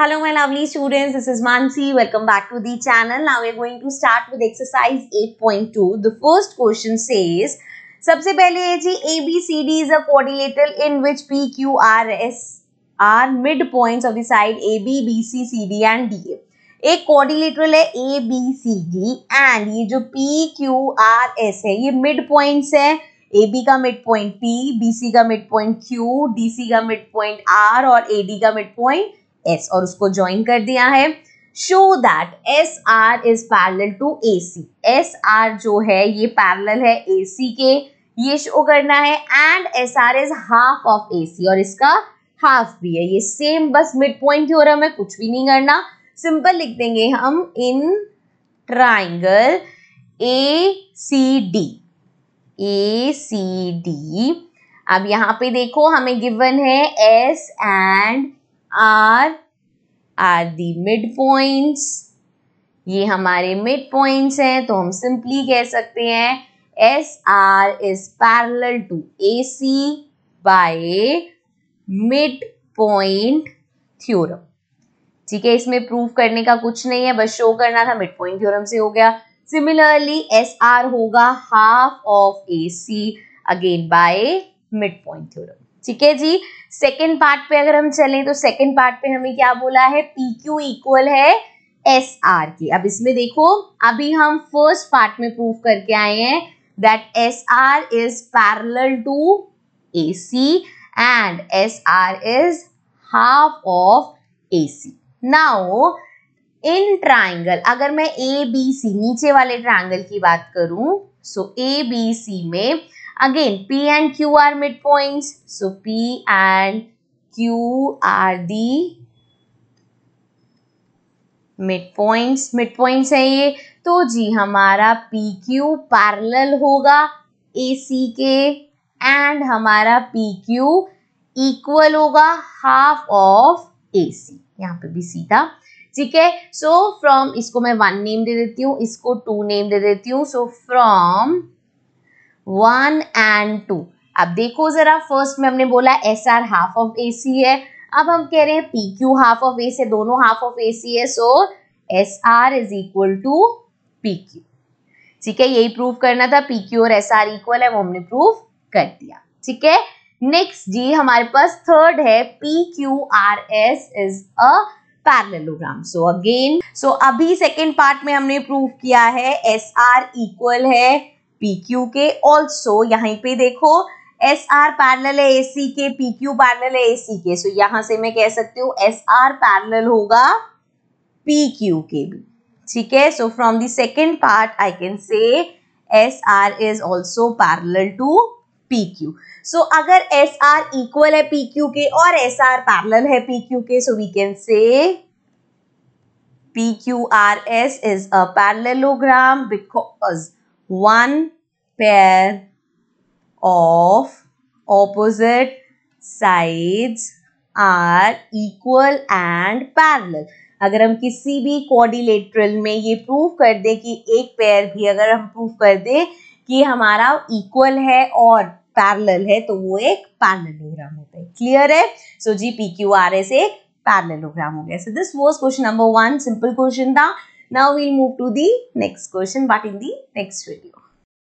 Hello my lovely students, this is Mansi. Welcome back to the channel. Now we are going to start with exercise 8.2. The first question says, सबसे पहले है जी A B C D is a quadrilateral in which P Q R S are mid points of the side A B B C C D and D A एक quadrilateral है A B C D and ये जो P Q R S है ये mid points है A B का mid point P B C का mid point Q D C का मिड पॉइंट आर और ए डी का मिड पॉइंट एस और उसको ज्वाइन कर दिया है show that S R is parallel to A C S R जो है ये पैरल है ए सी के ये शो करना है and S R is half of A C और इसका हाफ भी है ये सेम बस मिड पॉइंट थ्योरम है कुछ भी नहीं करना सिंपल लिख देंगे हम in triangle A C D A C D अब यहाँ पे देखो हमें गिवन है S and R are the mid points ये हमारे मिड पॉइंट्स हैं तो हम सिंपली कह सकते हैं S R is parallel to A C by mid point theorem ठीक है इसमें प्रूफ करने का कुछ नहीं है बस शो करना था मिड पॉइंट थ्योरम से हो गया सिमिलरली एस आर होगा half of A C again by mid point theorem ठीक है जी सेकेंड पार्ट पे अगर हम चलें तो सेकेंड पार्ट पे हमें क्या बोला है पी क्यू इक्वल है एस आर के अब इसमें देखो अभी हम फर्स्ट पार्ट में प्रूव करके आए हैं that S R is parallel to A C and S R is half of A C now in triangle अगर मैं ए बी सी नीचे वाले ट्राइंगल की बात करूं सो ए बी सी में again Again, P and Q are midpoints. So, P and Q are the mid point है ये तो जी हमारा पी क्यू पैरल होगा ए सी के एंड हमारा पी क्यू इक्वल होगा हाफ ऑफ ए सी यहाँ पे भी सीधा ठीक है सो फ्रॉम इसको मैं वन नेम दे देती हूँ इसको टू नेम दे देती हूँ so from one and two अब देखो जरा फर्स्ट में हमने बोला S R half of A C है अब हम कह रहे हैं P Q half of A C है दोनों हाफ ऑफ ए सी है so S R is equal to P Q ठीक है यही प्रूफ करना था पी क्यू और एस आर इक्वल है वो हमने प्रूफ कर दिया ठीक है नेक्स्ट जी हमारे पास थर्ड है P Q R S is a parallelogram so again so अभी सेकेंड पार्ट में हमने प्रूफ किया है एस आर इक्वल है पी क्यू के ऑल्सो यहाँ पे देखो एस आर पैरल है ए सी के पी क्यू पैरल है ए सी के सो यहां से मैं कह सकती हूँ एस आर पैरल होगा पी क्यू के भी ठीक है so from the second part I can say S R is also parallel to P Q so अगर एस आर इक्वल है पी क्यू के और एस आर पैरल है पी क्यू के so we can say P Q R S is a parallelogram because one pair of opposite sides are equal and parallel अगर हम किसी भी कोऑर्डिलेटरल में ये प्रूव कर दें कि एक पेयर भी अगर हम प्रूव कर दें कि हमारा इक्वल है और पैरल है तो वो एक पैरलोग्राम होता है क्लियर है सो जी पी क्यू आर एस एक पैरलोग्राम हो गया so this was question number one simple question था Now we'll move to the next question but in the next video.